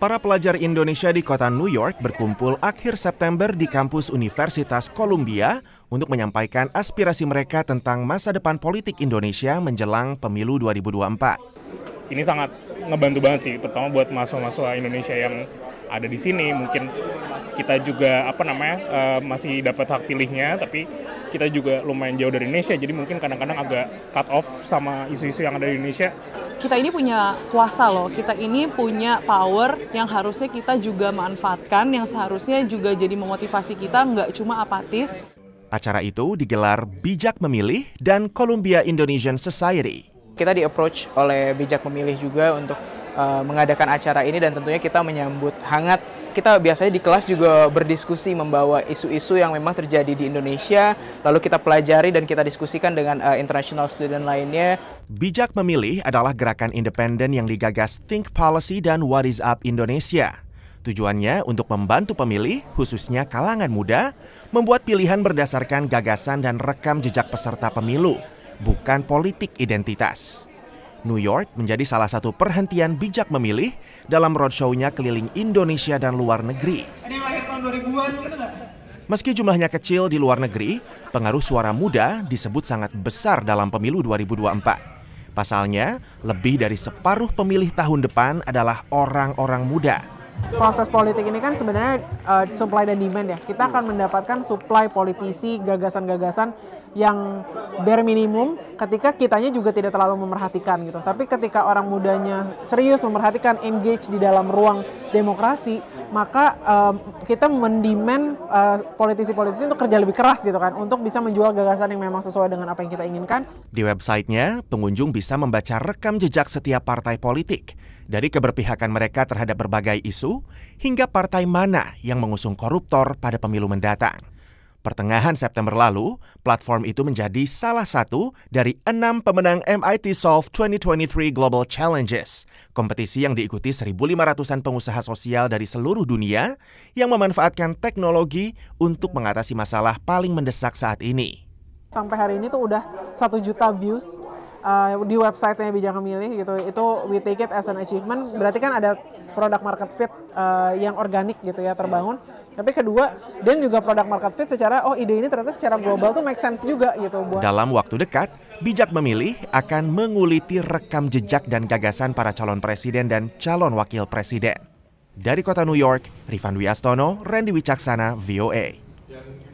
Para pelajar Indonesia di kota New York berkumpul akhir September di kampus Universitas Columbia untuk menyampaikan aspirasi mereka tentang masa depan politik Indonesia menjelang pemilu 2024. Ini sangat ngebantu banget sih, terutama buat mahasiswa-mahasiswa Indonesia yang ada di sini. Mungkin kita juga apa namanya uh, masih dapat hak pilihnya, tapi kita juga lumayan jauh dari Indonesia, jadi mungkin kadang-kadang agak cut off sama isu-isu yang ada di Indonesia kita ini punya kuasa loh, kita ini punya power yang harusnya kita juga manfaatkan, yang seharusnya juga jadi memotivasi kita, nggak cuma apatis. Acara itu digelar Bijak Memilih dan Columbia Indonesian Society. Kita di-approach oleh Bijak Memilih juga untuk uh, mengadakan acara ini dan tentunya kita menyambut hangat kita biasanya di kelas juga berdiskusi membawa isu-isu yang memang terjadi di Indonesia, lalu kita pelajari dan kita diskusikan dengan uh, international student lainnya. Bijak Memilih adalah gerakan independen yang digagas Think Policy dan What is Up Indonesia. Tujuannya untuk membantu pemilih, khususnya kalangan muda, membuat pilihan berdasarkan gagasan dan rekam jejak peserta pemilu, bukan politik identitas. New York menjadi salah satu perhentian bijak memilih dalam roadshow-nya keliling Indonesia dan luar negeri. Gitu Meski jumlahnya kecil di luar negeri, pengaruh suara muda disebut sangat besar dalam pemilu 2024. Pasalnya, lebih dari separuh pemilih tahun depan adalah orang-orang muda proses politik ini kan sebenarnya uh, supply dan demand ya. Kita akan mendapatkan supply politisi, gagasan-gagasan yang bare minimum ketika kitanya juga tidak terlalu memerhatikan gitu. Tapi ketika orang mudanya serius memerhatikan engage di dalam ruang demokrasi, maka uh, kita mendemand uh, politisi-politisi untuk kerja lebih keras gitu kan untuk bisa menjual gagasan yang memang sesuai dengan apa yang kita inginkan. Di websitenya, pengunjung bisa membaca rekam jejak setiap partai politik dari keberpihakan mereka terhadap berbagai isu hingga partai mana yang mengusung koruptor pada pemilu mendatang. Pertengahan September lalu, platform itu menjadi salah satu dari enam pemenang MIT Solve 2023 Global Challenges, kompetisi yang diikuti 1.500-an pengusaha sosial dari seluruh dunia yang memanfaatkan teknologi untuk mengatasi masalah paling mendesak saat ini. Sampai hari ini tuh udah satu juta views uh, di websitenya Bijak Memilih gitu, itu we take it as an achievement, berarti kan ada produk market fit uh, yang organik gitu ya terbangun. Tapi kedua, dan juga produk market fit secara oh ide ini ternyata secara global tuh make sense juga gitu buat. Dalam waktu dekat, Bijak memilih akan menguliti rekam jejak dan gagasan para calon presiden dan calon wakil presiden. Dari kota New York, Rifan Wiastono, Randy Wicaksana, VOA.